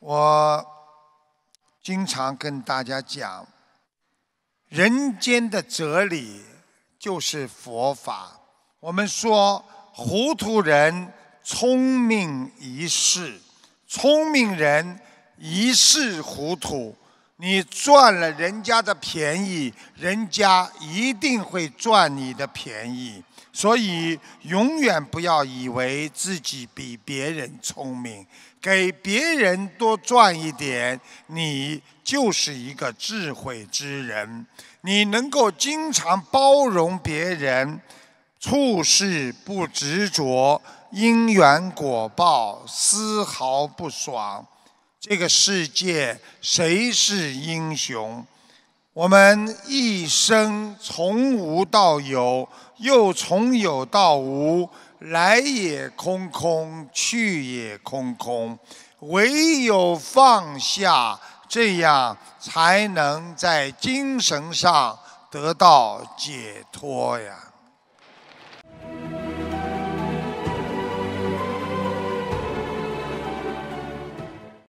我经常跟大家讲，人间的哲理就是佛法。我们说，糊涂人聪明一世，聪明人一世糊涂。你赚了人家的便宜，人家一定会赚你的便宜。所以，永远不要以为自己比别人聪明。给别人多赚一点，你就是一个智慧之人。你能够经常包容别人，处事不执着，因缘果报丝毫不爽。这个世界，谁是英雄？我们一生从无到有，又从有到无，来也空空，去也空空，唯有放下，这样才能在精神上得到解脱呀。